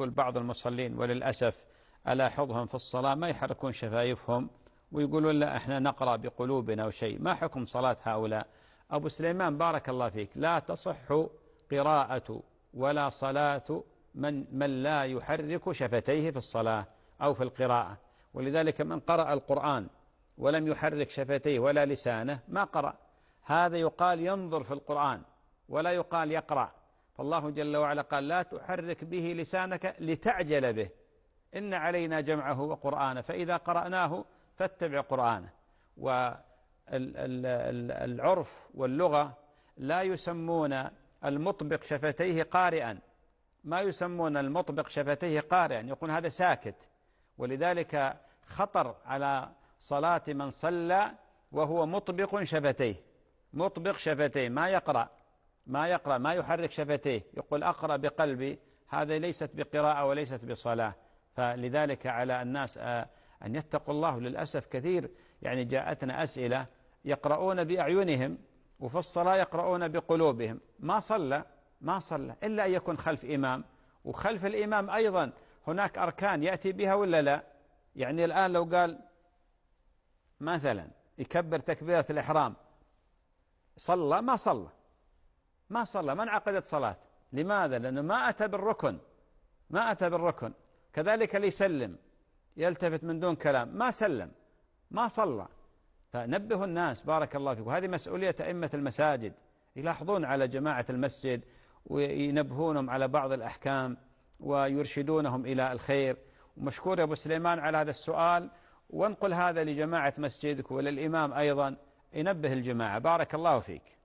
يقول بعض المصلين وللأسف ألاحظهم في الصلاة ما يحركون شفايفهم ويقولون لا احنا نقرأ بقلوبنا أو شيء ما حكم صلاة هؤلاء أبو سليمان بارك الله فيك لا تصح قراءة ولا صلاة من, من لا يحرك شفتيه في الصلاة أو في القراءة ولذلك من قرأ القرآن ولم يحرك شفتيه ولا لسانه ما قرأ هذا يقال ينظر في القرآن ولا يقال يقرأ فالله جل وعلا قال لا تحرك به لسانك لتعجل به إن علينا جمعه وقرآنه فإذا قرأناه فاتبع قرآنه والعرف واللغة لا يسمون المطبق شفتيه قارئا ما يسمون المطبق شفتيه قارئا يقول هذا ساكت ولذلك خطر على صلاة من صلى وهو مطبق شفتيه مطبق شفتيه ما يقرأ ما يقرأ ما يحرك شفتيه يقول أقرأ بقلبي هذه ليست بقراءة وليست بصلاة فلذلك على الناس آه، أن يتقوا الله للأسف كثير يعني جاءتنا أسئلة يقرؤون بأعينهم وفي الصلاة يقرؤون بقلوبهم ما صلى ما صلى إلا أن يكون خلف إمام وخلف الإمام أيضا هناك أركان يأتي بها ولا لا يعني الآن لو قال مثلا يكبر تكبيرة الإحرام صلى ما صلى ما صلى ما انعقدت صلاة لماذا لأنه ما أتى بالركن ما أتى بالركن كذلك ليسلم يلتفت من دون كلام ما سلم ما صلى فنبهوا الناس بارك الله فيكم وهذه مسؤولية أئمة المساجد يلاحظون على جماعة المسجد وينبهونهم على بعض الأحكام ويرشدونهم إلى الخير ومشكور يا أبو سليمان على هذا السؤال وانقل هذا لجماعة مسجدك وللإمام أيضا ينبه الجماعة بارك الله فيك